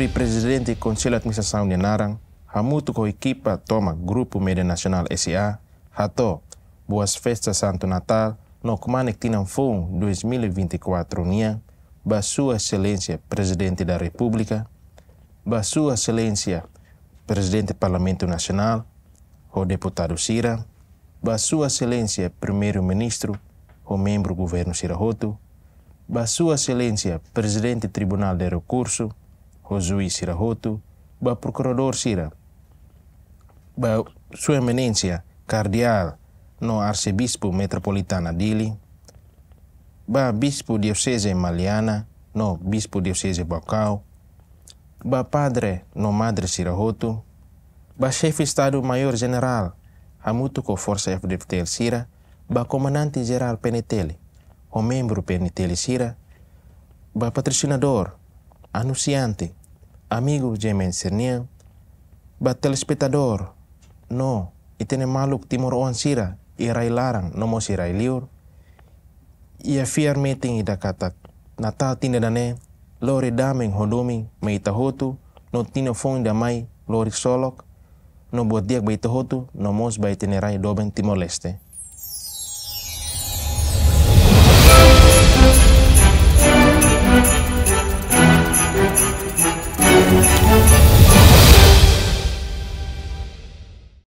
e presidente do Conselho de Administração de Narang, Hamuto com equipa toma Grupo Media Nacional SA, Hato, Boas Festas Santo Natal, no Kumanek Tinanfon 2024 Nia, ba Sua Excelência Presidente da República, ba Sua Excelência Presidente do Parlamento Nacional, o deputado Sira, ba Sua Excelência Primeiro-Ministro, o membro do governo Sira Hoto, ba Sua Excelência Presidente do Tribunal de Recurso, o Sirahoto, ba procurador sira, ba sua eminência cardeal no arcebispo metropolitana Dili, ba bispo diocese Maliana no bispo diocese Bacau, ba padre no madre Sirahoto, ba chefe estado-maior general Hamuto com força FDFTL sira, ba comandante geral Penetele, o membro Penetele sira, ba patrocinador anunciante, amigo jemensernia, batel telespectador, no, y maluk timor oan sira, y larang, no mo liur, ia fiar meeting y kata, nata tine dane, lori daming hodoming, meitahotu, no tino fong damai, lori solok, no buat diak nomos no mos baitinerai doben timor leste.